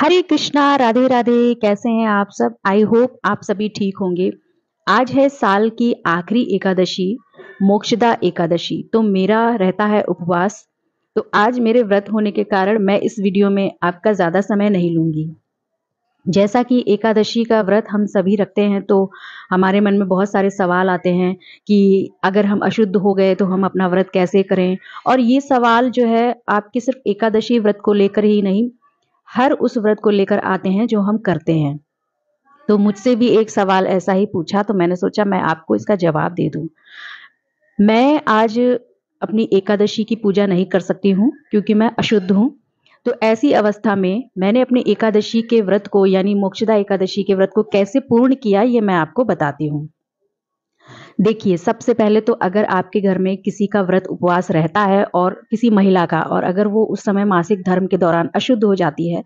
हरे कृष्णा राधे राधे कैसे हैं आप सब आई होप आप सभी ठीक होंगे आज है साल की आखिरी एकादशी मोक्षदा एकादशी तो मेरा रहता है उपवास तो आज मेरे व्रत होने के कारण मैं इस वीडियो में आपका ज़्यादा समय नहीं लूंगी जैसा कि एकादशी का व्रत हम सभी रखते हैं तो हमारे मन में बहुत सारे सवाल आते हैं कि अगर हम अशुद्ध हो गए तो हम अपना व्रत कैसे करें और ये सवाल जो है आपके सिर्फ एकादशी व्रत को लेकर ही नहीं हर उस व्रत को लेकर आते हैं जो हम करते हैं तो मुझसे भी एक सवाल ऐसा ही पूछा तो मैंने सोचा मैं आपको इसका जवाब दे दूं मैं आज अपनी एकादशी की पूजा नहीं कर सकती हूँ क्योंकि मैं अशुद्ध हूँ तो ऐसी अवस्था में मैंने अपने एकादशी के व्रत को यानी मोक्षदा एकादशी के व्रत को कैसे पूर्ण किया ये मैं आपको बताती हूँ देखिए सबसे पहले तो अगर आपके घर में किसी का व्रत उपवास रहता है और किसी महिला का और अगर वो उस समय मासिक धर्म के दौरान अशुद्ध हो जाती है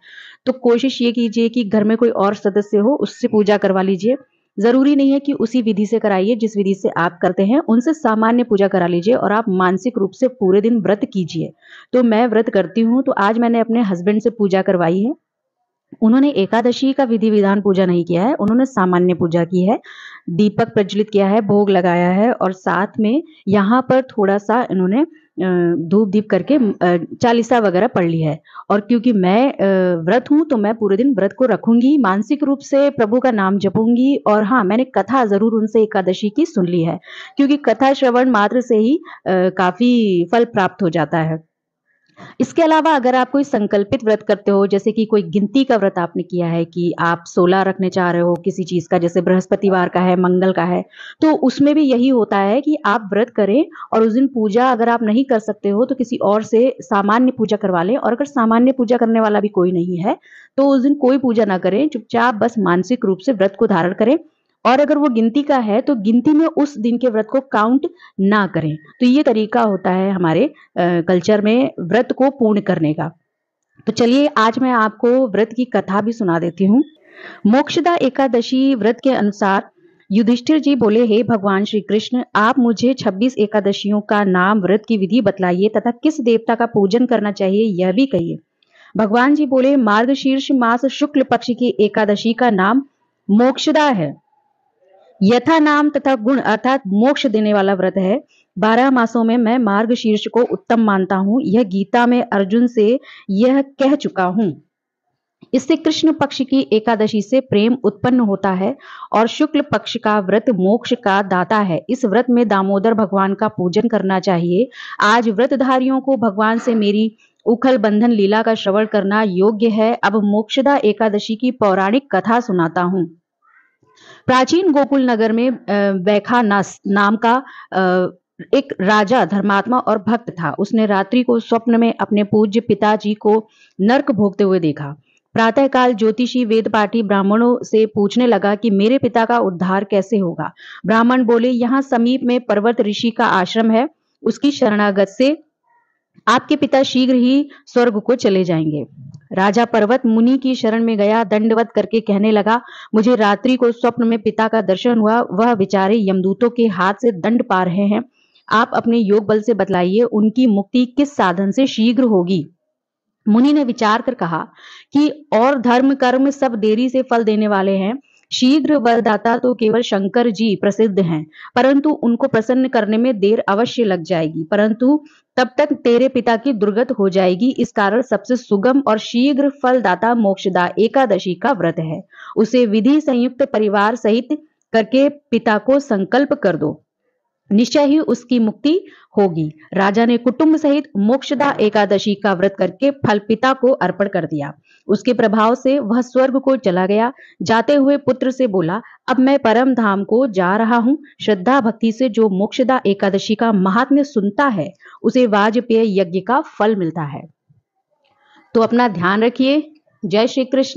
तो कोशिश ये कीजिए कि घर में कोई और सदस्य हो उससे पूजा करवा लीजिए जरूरी नहीं है कि उसी विधि से कराइए जिस विधि से आप करते हैं उनसे सामान्य पूजा करा लीजिए और आप मानसिक रूप से पूरे दिन व्रत कीजिए तो मैं व्रत करती हूँ तो आज मैंने अपने हस्बैंड से पूजा करवाई है उन्होंने एकादशी का विधि विधान पूजा नहीं किया है उन्होंने सामान्य पूजा की है दीपक प्रज्वलित किया है भोग लगाया है और साथ में यहाँ पर थोड़ा सा इन्होंने धूप दीप करके चालीसा वगैरह पढ़ ली है और क्योंकि मैं व्रत हूं तो मैं पूरे दिन व्रत को रखूंगी मानसिक रूप से प्रभु का नाम जपूंगी और हाँ मैंने कथा जरूर उनसे एकादशी की सुन ली है क्योंकि कथा श्रवण मात्र से ही काफी फल प्राप्त हो जाता है इसके अलावा अगर आप कोई संकल्पित व्रत करते हो जैसे कि कोई गिनती का व्रत आपने किया है कि आप सोलह रखने चाह रहे हो किसी चीज का जैसे बृहस्पतिवार का है मंगल का है तो उसमें भी यही होता है कि आप व्रत करें और उस दिन पूजा अगर आप नहीं कर सकते हो तो किसी और से सामान्य पूजा करवा लें और अगर सामान्य पूजा करने वाला भी कोई नहीं है तो उस दिन कोई पूजा ना करें चुपचाप बस मानसिक रूप से व्रत को धारण करें और अगर वो गिनती का है तो गिनती में उस दिन के व्रत को काउंट ना करें तो ये तरीका होता है हमारे कल्चर में व्रत को पूर्ण करने का तो चलिए आज मैं आपको व्रत की कथा भी सुना देती हूँ मोक्षदा एकादशी व्रत के अनुसार युधिष्ठिर जी बोले हे भगवान श्री कृष्ण आप मुझे 26 एकादशियों का नाम व्रत की विधि बतलाइए तथा किस देवता का पूजन करना चाहिए यह भी कहिए भगवान जी बोले मार्गशीर्ष मास शुक्ल पक्ष की एकादशी का नाम मोक्षदा है यथा नाम तथा गुण अर्थात मोक्ष देने वाला व्रत है बारह मासों में मैं मार्ग शीर्ष को उत्तम मानता हूँ यह गीता में अर्जुन से यह कह चुका हूँ इससे कृष्ण पक्ष की एकादशी से प्रेम उत्पन्न होता है और शुक्ल पक्ष का व्रत मोक्ष का दाता है इस व्रत में दामोदर भगवान का पूजन करना चाहिए आज व्रतधारियों को भगवान से मेरी उखल बंधन लीला का श्रवण करना योग्य है अब मोक्षदा एकादशी की पौराणिक कथा सुनाता हूँ प्राचीन गोकुल नगर में बैखा नाम का एक राजा धर्मात्मा और भक्त था उसने रात्रि को स्वप्न में अपने पूज्य पिताजी को नर्क भोगते हुए देखा प्रातःकाल ज्योतिषी वेद पाठी ब्राह्मणों से पूछने लगा कि मेरे पिता का उद्धार कैसे होगा ब्राह्मण बोले यहाँ समीप में पर्वत ऋषि का आश्रम है उसकी शरणागत से आपके पिता शीघ्र ही स्वर्ग को चले जाएंगे राजा पर्वत मुनि की शरण में गया दंडवत करके कहने लगा मुझे रात्रि को स्वप्न में पिता का दर्शन हुआ वह बेचारे यमदूतों के हाथ से दंड पा रहे हैं आप अपने योग बल से बतलाइए उनकी मुक्ति किस साधन से शीघ्र होगी मुनि ने विचार कर कहा कि और धर्म कर्म सब देरी से फल देने वाले हैं शीघ्र वरदाता तो केवल शंकर जी प्रसिद्ध हैं परंतु उनको प्रसन्न करने में देर अवश्य लग जाएगी परंतु तब तक तेरे पिता की दुर्गत हो जाएगी इस कारण सबसे सुगम और शीघ्र फलदाता मोक्षदा एकादशी का व्रत है उसे विधि संयुक्त परिवार सहित करके पिता को संकल्प कर दो निश्चय ही उसकी मुक्ति होगी राजा ने कुटुंब सहित मोक्षदा एकादशी का व्रत करके फल पिता को अर्पण कर दिया उसके प्रभाव से वह स्वर्ग को चला गया जाते हुए पुत्र से बोला अब मैं परम धाम को जा रहा हूँ श्रद्धा भक्ति से जो मोक्षदा एकादशी का महात्म्य सुनता है उसे वाजपेय यज्ञ का फल मिलता है तो अपना ध्यान रखिए जय श्री कृष्ण